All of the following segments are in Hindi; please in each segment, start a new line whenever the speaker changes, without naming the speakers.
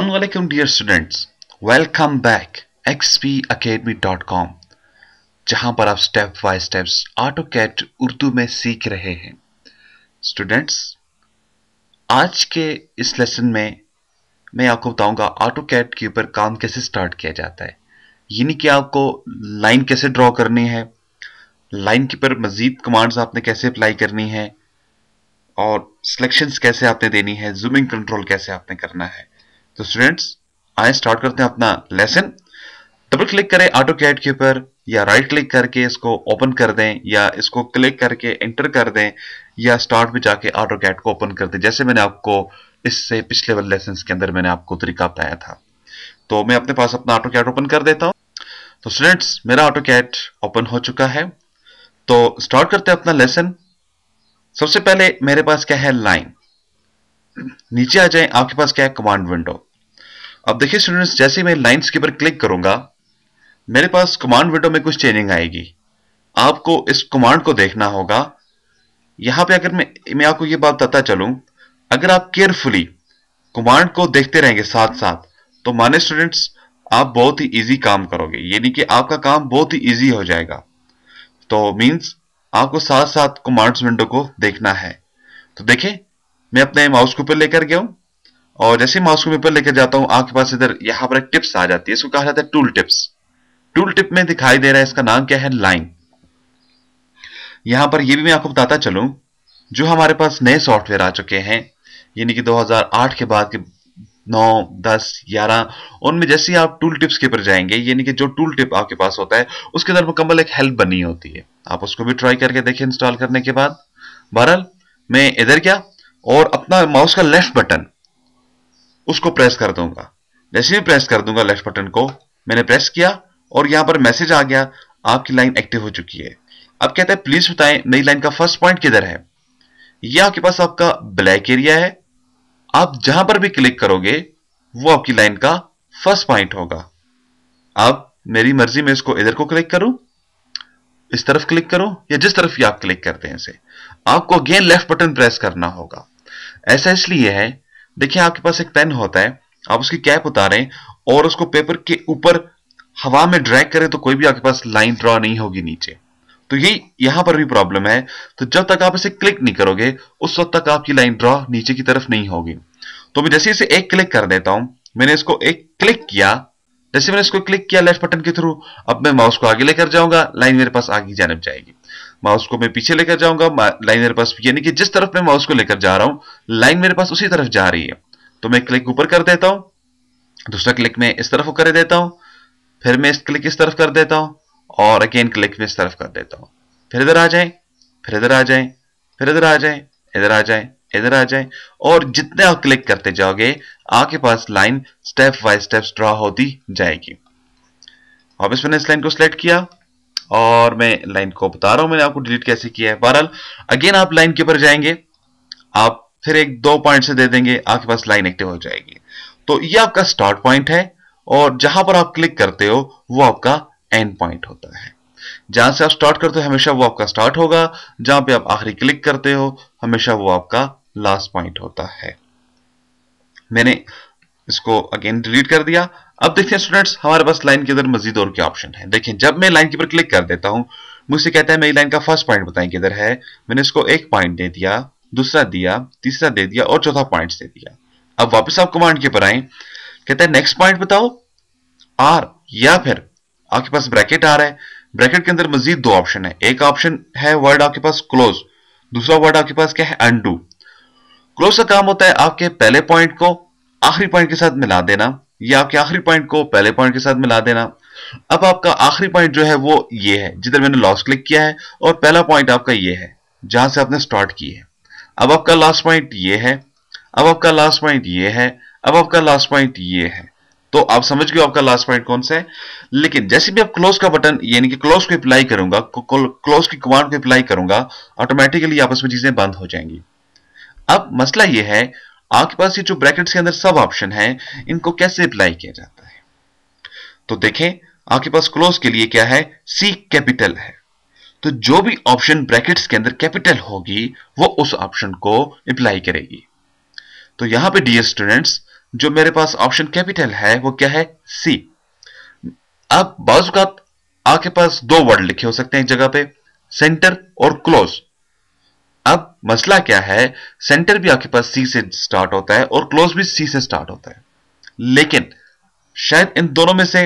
अल्लाम dear students welcome back xpacademy.com जहां पर आप step by steps AutoCAD Urdu में सीख रहे हैं स्टूडेंट्स आज के इस लेसन में मैं आपको बताऊंगा ऑटो कैट के ऊपर काम कैसे स्टार्ट किया जाता है यानी कि आपको लाइन कैसे ड्रॉ करनी है लाइन के ऊपर मज़ीद कमांड्स आपने कैसे अप्लाई करनी है और सिलेक्शंस कैसे आपने देनी है जूमिंग कंट्रोल कैसे आपने करना है तो स्टूडेंट्स आए स्टार्ट करते हैं अपना लेसन डबल क्लिक करें ऑटो कैट के ऊपर या राइट क्लिक करके इसको ओपन कर दें या इसको क्लिक करके एंटर कर दें या स्टार्ट में जाके ऑटो कैट को ओपन कर दें जैसे मैंने आपको इससे पिछले वाले लेसन के अंदर मैंने आपको तरीका बताया था तो मैं अपने पास अपना ऑटो कैट ओपन कर देता हूं तो स्टूडेंट्स मेरा ऑटो कैट ओपन हो चुका है तो स्टार्ट करते हैं अपना लेसन सबसे पहले मेरे पास क्या है लाइन नीचे आ जाए आपके पास क्या है कमांड विंडो अब देखिए स्टूडेंट्स जैसे मैं लाइन्स के ऊपर क्लिक करूंगा मेरे पास कमांड विंडो में कुछ चेंजिंग आएगी आपको इस कमांड को देखना होगा यहां पे अगर मैं मैं आपको ये बात बताता चलूं अगर आप केयरफुली कमांड को देखते रहेंगे साथ साथ तो माने स्टूडेंट्स आप बहुत ही इजी काम करोगे यानी कि आपका काम बहुत ही इजी हो जाएगा तो मींस आपको साथ साथ कमांड्स विंडो को देखना है तो देखें मैं अपने माउस के ऊपर लेकर गया हूं और जैसे माउस को पेपर लेकर जाता हूँ आपके पास इधर यहां पर टिप्स आ जाती है इसको कहा जाता है टूल टिप्स टूल टिप में दिखाई दे रहा है इसका नाम क्या है लाइन यहाँ पर ये भी मैं आपको बताता चलू जो हमारे पास नए सॉफ्टवेयर आ चुके हैं यानी कि 2008 के बाद के 9, 10, 11 उनमें जैसे आप टूल टिप्स के पर जाएंगे यानी कि जो टूल टिप आपके पास होता है उसके अंदर मुकम्मल एक हेल्प बनी होती है आप उसको भी ट्राई करके देखें इंस्टॉल करने के बाद बहरहाल मैं इधर क्या और अपना माउस का लेफ्ट बटन उसको प्रेस कर दूंगा जैसे ही प्रेस कर दूंगा लेफ्ट बटन को मैंने प्रेस किया और यहां पर मैसेज आ गया आपकी लाइन एक्टिव हो चुकी है अब कहते हैं प्लीज बताएं नई लाइन का फर्स्ट पॉइंट किधर है यह आपके पास आपका ब्लैक एरिया है आप जहां पर भी क्लिक करोगे वो आपकी लाइन का फर्स्ट पॉइंट होगा आप मेरी मर्जी में इसको इधर को क्लिक करूं इस तरफ क्लिक करो या जिस तरफ भी आप क्लिक करते हैं इसे आपको अगेन लेफ्ट बटन प्रेस करना होगा ऐसा इसलिए है देखिए आपके पास एक पेन होता है आप उसकी कैप उतारें और उसको पेपर के ऊपर हवा में ड्रैग करें तो कोई भी आपके पास लाइन ड्रॉ नहीं होगी नीचे तो ये यहां पर भी प्रॉब्लम है तो जब तक आप इसे क्लिक नहीं करोगे उस वक्त तक आपकी लाइन ड्रॉ नीचे की तरफ नहीं होगी तो मैं जैसे इसे एक क्लिक कर देता हूं मैंने इसको एक क्लिक किया जैसे मैंने इसको क्लिक किया लेफ्ट बटन के थ्रू अब मैं माउस को आगे लेकर जाऊंगा लाइन मेरे पास आगे जानब जाएगी माउस को मैं पीछे लेकर जाऊंगा लाइन मेरे पास यानी कि जिस तरफ मैं माउस को लेकर जा रहा हूं लाइन मेरे पास उसी तरफ जा रही है तो मैं क्लिक ऊपर कर देता हूं दूसरा क्लिक में इस तरफ कर देता हूं फिर मैं इस क्लिक इस तरफ कर देता हूं और अगेन क्लिक में इस तरफ कर देता हूं फिर इधर आ जाए फिर इधर आ जाए फिर इधर आ जाए इधर आ जाए इधर आ जाए और जितने आप क्लिक करते जाओगे आपके पास line step by step draw होती जाएगी अब इस मैंने इस लाइन को सिलेक्ट किया और मैं लाइन को बता रहा हूं मैंने आपको डिलीट कैसे किया है बहरहाल अगेन आप लाइन के ऊपर जाएंगे आप फिर एक दो पॉइंट से दे देंगे आपके पास लाइन एक्टिव हो जाएगी तो ये आपका स्टार्ट पॉइंट है और जहां पर आप क्लिक करते हो वो आपका एंड पॉइंट होता है जहां से आप स्टार्ट करते हो हमेशा वो आपका स्टार्ट होगा जहां पे आप आखिरी क्लिक करते हो हमेशा वो आपका लास्ट पॉइंट होता है मैंने इसको अगेन डिलीट कर दिया अब देखते हैं स्टूडेंट्स हमारे पास लाइन के अंदर मजीद और क्या ऑप्शन है देखिए जब मैं लाइन के ऊपर क्लिक कर देता हूं मुझसे कहता है मेरी लाइन का फर्स्ट पॉइंट बताएं किधर है मैंने इसको एक पॉइंट दे दिया दूसरा दिया तीसरा दे दिया और चौथा पॉइंट दे दिया अब वापस आप कमांड के ऊपर आए कहते हैं नेक्स्ट पॉइंट बताओ आर या फिर आपके पास ब्रैकेट आ रहा है ब्रैकेट के अंदर मजीद दो ऑप्शन है एक ऑप्शन है वर्ड आपके पास क्लोज दूसरा वर्ड आपके पास क्या है अंडू क्लोज का काम होता है आपके पहले पॉइंट को आखिरी पॉइंट के साथ मिला देना ये आपके आखिरी पॉइंट को पहले पॉइंट के साथ मिला देना अब आपका आखिरी पॉइंट जो है वो ये है जिधर मैंने लॉस क्लिक किया है और पहला पॉइंट आपका ये है जहां से आपने स्टार्ट की है अब आपका लास्ट पॉइंट ये है अब आपका लास्ट पॉइंट ये है अब आपका लास्ट पॉइंट ये है तो आप समझ गए आपका लास्ट पॉइंट कौन सा है लेकिन जैसे भी आप क्लोज का बटन यानी कि क्लोज को अप्लाई करूंगा क्लोज की कमांड को अप्लाई करूंगा ऑटोमेटिकली आपस में चीजें बंद हो जाएंगी अब मसला यह है आपके पास ये जो ब्रैकेट्स के अंदर सब ऑप्शन है इनको कैसे अप्लाई किया जाता है तो देखें आपके पास क्लोज के लिए क्या है सी कैपिटल है तो जो भी ऑप्शन ब्रैकेट्स के अंदर कैपिटल होगी वो उस ऑप्शन को अप्लाई करेगी तो यहां पे डी स्टूडेंट्स जो मेरे पास ऑप्शन कैपिटल है वो क्या है सी अब का आपके पास दो वर्ड लिखे हो सकते हैं एक जगह पे सेंटर और क्लोज अब मसला क्या है सेंटर भी आपके पास सी से स्टार्ट होता है और क्लोज भी सी से स्टार्ट होता है लेकिन शायद इन दोनों में से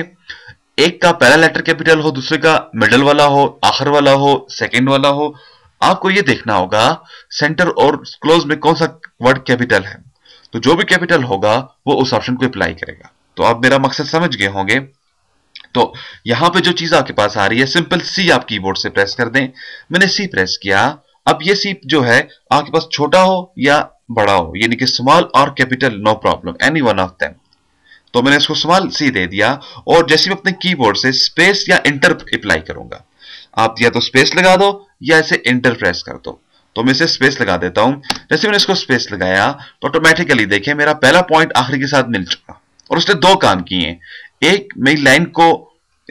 एक का पहला लेटर कैपिटल हो दूसरे का मिडल वाला हो आखिर वाला हो सेकेंड वाला हो आपको यह देखना होगा सेंटर और क्लोज में कौन सा वर्ड कैपिटल है तो जो भी कैपिटल होगा वो उस ऑप्शन को अप्लाई करेगा तो आप मेरा मकसद समझ गए होंगे तो यहां पे जो चीज आपके पास आ रही है सिंपल सी आप कीबोर्ड से प्रेस कर दें मैंने सी प्रेस किया अब ये सीप जो है आपके पास छोटा हो या बड़ा हो यानी कि स्मॉल और capital no problem any one of them तो मैंने इसको स्मॉल सी दे दिया और जैसे मैं अपने कीबोर्ड से स्पेस या इंटर अप्लाई करूंगा आप या तो स्पेस लगा दो या इसे इंटर प्रेस कर दो तो मैं इसे स्पेस लगा देता हूं जैसे मैंने इसको स्पेस लगाया तो ऑटोमेटिकली देखे मेरा पहला पॉइंट आखिरी के साथ मिल चुका और उसने दो काम किए एक मेरी लाइन को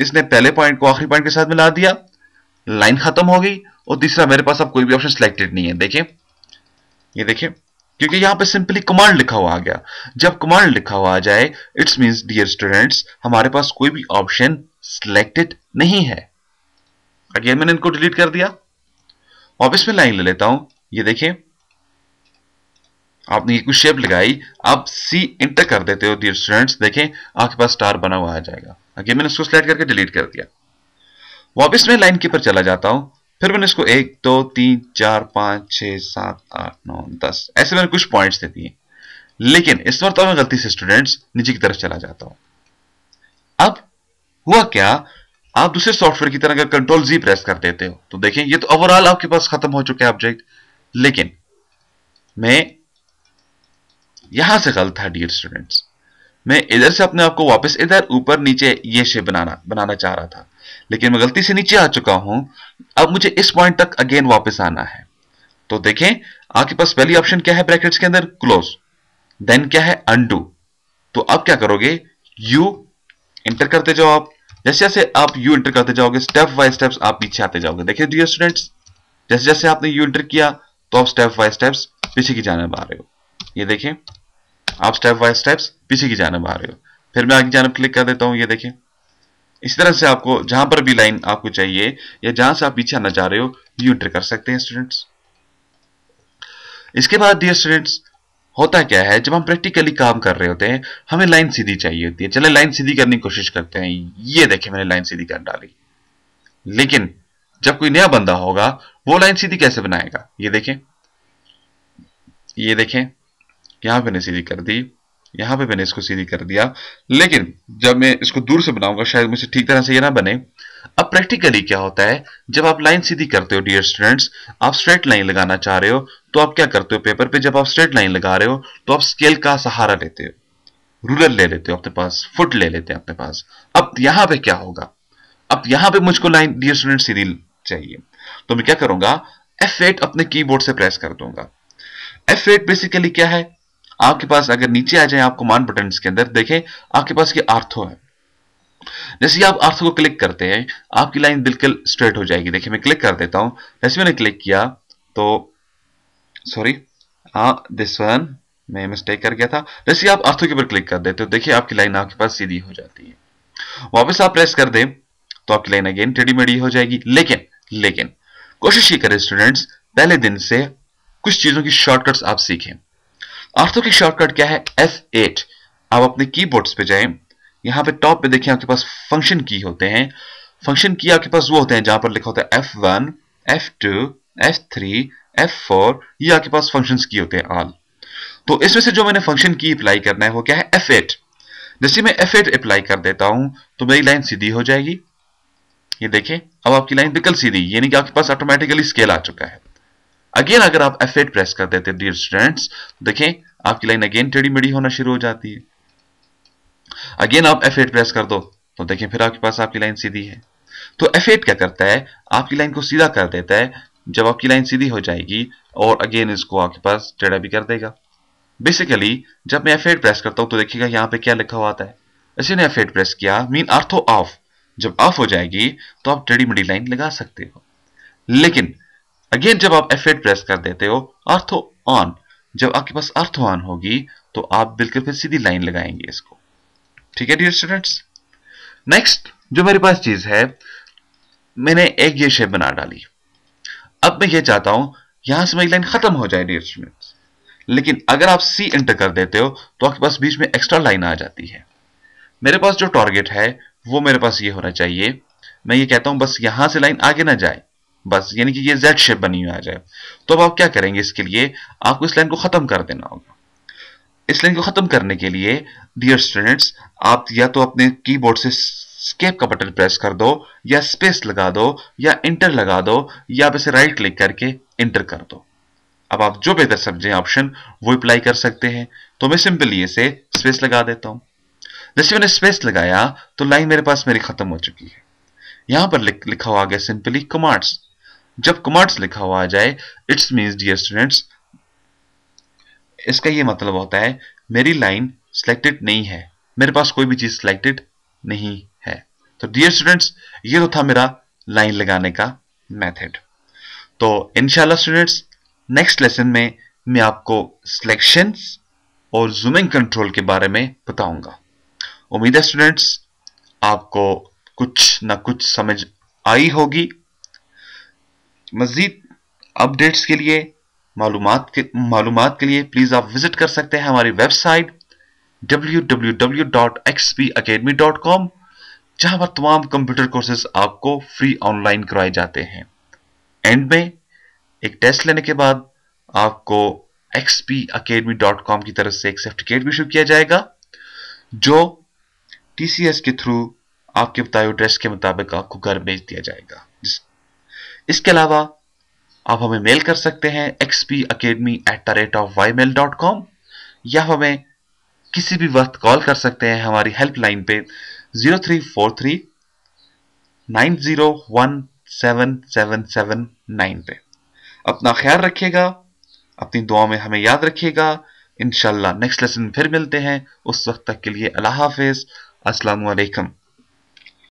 इसने पहले पॉइंट को आखिरी पॉइंट के साथ मिला दिया लाइन खत्म हो गई और तीसरा मेरे पास अब कोई भी ऑप्शन सिलेक्टेड नहीं है देखिए ये देखिए क्योंकि यहां पे सिंपली कमांड लिखा हुआ आ गया जब कमांड लिखा हुआ आ जाए इट्स मीन डियर स्टूडेंट्स हमारे पास कोई भी ऑप्शन सिलेक्टेड नहीं है अगेन मैंने इनको डिलीट कर दिया वापस में लाइन ले लेता हूं ये देखिए आपने ये कुछ शेप लगाई आप सी इंटर कर देते हो डियर स्टूडेंट्स देखें आपके पास स्टार बना हुआ आ जाएगा अगेन मैंने उसको सिलेक्ट करके डिलीट कर दिया वापिस में लाइन के ऊपर चला जाता हूं फिर मैंने इसको एक दो तीन चार पांच छह सात आठ नौ दस ऐसे मैंने कुछ पॉइंट्स दे दिए लेकिन इस बार तो मैं गलती से स्टूडेंट्स नीचे की तरफ चला जाता हूं अब हुआ क्या आप दूसरे सॉफ्टवेयर की तरह अगर कंट्रोल जी प्रेस कर देते हो तो देखें ये तो ओवरऑल आपके पास खत्म हो चुका है ऑब्जेक्ट लेकिन मैं यहां से गलत था डियर स्टूडेंट्स मैं इधर से अपने आप को वापस इधर ऊपर नीचे ये शेप बनाना बनाना चाह रहा था लेकिन मैं गलती से नीचे आ चुका हूं अब मुझे इस पॉइंट तक अगेन वापस आना है तो देखें आपके पास पहली ऑप्शन क्या है ब्रैकेट्स के अंदर क्लोज देन क्या है अंडू तो अब क्या करोगे यू इंटर करते जाओ आप जैसे जैसे आप यू इंटर करते जाओगे स्टेप बाय स्टेप्स आप पीछे आते जाओगे देखिए डियर स्टूडेंट्स जैसे जैसे आपने यू इंटर किया तो आप स्टेप बाय स्टेप्स पीछे की जाने आ रहे हो ये देखें आप स्टेप बाय स्टेप्स पीछे की जाने आ रहे हो फिर मैं आगे जाने क्लिक कर देता हूं ये देखें इस तरह से आपको जहां पर भी लाइन आपको चाहिए या जहां से आप पीछे आना चाह रहे हो यू एंटर कर सकते हैं स्टूडेंट्स इसके बाद डियर स्टूडेंट्स होता क्या है जब हम प्रैक्टिकली काम कर रहे होते हैं हमें लाइन सीधी चाहिए होती है चले लाइन सीधी करने की कोशिश करते हैं ये देखे मैंने लाइन सीधी कर डाली लेकिन जब कोई नया बंदा होगा वो लाइन सीधी कैसे बनाएगा ये देखें ये देखें यहां पर सीधी कर दी यहां पे मैंने इसको सीधी कर दिया लेकिन जब मैं इसको दूर से बनाऊंगा शायद मुझे ठीक तरह से ये ना बने अब प्रैक्टिकली क्या होता है जब आप लाइन सीधी करते हो डियर स्टूडेंट्स आप स्ट्रेट लाइन लगाना चाह रहे हो तो आप क्या करते हो पेपर पे जब आप स्ट्रेट लाइन लगा रहे हो तो आप स्केल का सहारा लेते हो रूलर ले लेते हो अपने पास फुट ले लेते हैं अपने पास अब यहां पे क्या होगा अब यहां पे मुझको लाइन डियर स्टूडेंट सीधी चाहिए तो मैं क्या करूंगा F8 अपने कीबोर्ड से प्रेस कर दूंगा F8 बेसिकली क्या है आपके पास अगर नीचे आ जाए आपको मान बटन के अंदर देखें आपके पास ये आर्थो है जैसे आप आर्थो को क्लिक करते हैं आपकी लाइन बिल्कुल स्ट्रेट हो जाएगी देखिए मैं क्लिक कर देता हूं जैसे मैंने क्लिक किया तो सॉरी दिस वन मैं मिस्टेक कर गया था जैसे आप अर्थों के ऊपर क्लिक कर देते हो देखिए आपकी लाइन आपके पास सीधी हो जाती है वापस आप प्रेस कर दें तो आपकी लाइन अगेन टेडी मेडी हो जाएगी लेकिन लेकिन कोशिश ये करें स्टूडेंट्स पहले दिन से कुछ चीज़ों की शॉर्टकट्स आप सीखें आर्थो की शॉर्टकट क्या है एस एट आप अपने बोर्ड पे जाएं यहाँ पे टॉप पे देखिए आपके पास फंक्शन की होते हैं फंक्शन की आपके पास वो होते हैं जहां पर लिखा होता है F one F two F three F four ये आपके पास फंक्शन की होते हैं ऑल तो इसमें से जो मैंने फंक्शन की अप्लाई करना है वो क्या है एफ एट जैसे मैं एफ एट अप्लाई कर देता हूं तो मेरी लाइन सीधी हो जाएगी ये देखें अब आपकी लाइन बिल्कुल सीधी यानी कि आपके पास ऑटोमेटिकली स्केल आ चुका है अगेन अगर आप F8 प्रेस कर देते डियर स्टूडेंट्स देखें आपकी लाइन अगेन टेढ़ी मेढ़ी होना शुरू हो जाती है अगेन आप F8 प्रेस कर दो तो देखें फिर आपके पास आपकी लाइन सीधी है तो F8 क्या करता है आपकी लाइन को सीधा कर देता है जब आपकी लाइन सीधी हो जाएगी और अगेन इसको आपके पास टेढ़ा भी कर देगा बेसिकली जब मैं F8 प्रेस करता हूं तो देखिएगा यहां पे क्या लिखा हुआ है इसी ने F8 प्रेस किया मीन अर्थो ऑफ जब ऑफ हो जाएगी तो आप टेढ़ी मेढ़ी लाइन लगा सकते हो लेकिन अगेन जब आप F8 प्रेस कर देते हो अर्थ ऑन जब आपके पास अर्थ ऑन होगी तो आप बिल्कुल फिर सीधी लाइन लगाएंगे इसको ठीक है डियर स्टूडेंट्स नेक्स्ट जो मेरे पास चीज है मैंने एक ये शेप बना डाली अब मैं ये चाहता हूं यहां से मेरी लाइन खत्म हो जाए डियर स्टूडेंट्स लेकिन अगर आप सी एंटर कर देते हो तो आपके पास बीच में एक्स्ट्रा लाइन आ जाती है मेरे पास जो टारगेट है वो मेरे पास ये होना चाहिए मैं ये कहता हूं बस यहां से लाइन आगे ना जाए बस यानी कि ये जेड शेप बनी हुई आ जाए तो अब आप क्या करेंगे इसके लिए आपको इस लाइन को ख़त्म कर देना होगा इस लाइन को ख़त्म करने के लिए डियर स्टूडेंट्स आप या तो अपने कीबोर्ड से स्केप का बटन प्रेस कर दो या स्पेस लगा दो या इंटर लगा दो या आप इसे राइट क्लिक करके इंटर कर दो अब आप जो बेहतर समझें ऑप्शन वो अप्लाई कर सकते हैं तो मैं सिंपली इसे स्पेस लगा देता हूं जैसे मैंने स्पेस लगाया तो लाइन मेरे पास मेरी खत्म हो चुकी है यहां पर लिख, लिखा हुआ गया सिंपली कमांड्स जब कॉमर्स लिखा हुआ आ जाए इट्स मीन्स डियर स्टूडेंट्स इसका ये मतलब होता है मेरी लाइन सिलेक्टेड नहीं है मेरे पास कोई भी चीज सिलेक्टेड नहीं है तो डियर स्टूडेंट्स ये तो था मेरा लाइन लगाने का मेथड तो इनशाला स्टूडेंट्स नेक्स्ट लेसन में मैं आपको सिलेक्शन और जूमिंग कंट्रोल के बारे में बताऊंगा उम्मीद है स्टूडेंट्स आपको कुछ ना कुछ समझ आई होगी मज़ीद अपडेट्स के लिए मालूम के मालूम के लिए प्लीज़ आप विज़िट कर सकते हैं हमारी वेबसाइट www.xpacademy.com जहां पर तमाम कंप्यूटर कोर्सेज आपको फ्री ऑनलाइन करवाए जाते हैं एंड में एक टेस्ट लेने के बाद आपको xpacademy.com की तरफ से एक सर्टिफिकेट भी इशू किया जाएगा जो टीसीएस के थ्रू आपके बताए एड्रेस के मुताबिक आपको घर भेज दिया जाएगा इसके अलावा आप हमें मेल कर सकते हैं XP academy at the rate of ymail dot com या हमें किसी भी वक्त कॉल कर सकते हैं हमारी हेल्पलाइन पे zero three four three nine zero one seven seven seven nine पे अपना ख्याल रखिएगा अपनी दुआ में हमें याद रखिएगा इनशाला नेक्स्ट लेसन फिर मिलते हैं उस वक्त तक के लिए अल्लाह हाफिज़ अस्सलाम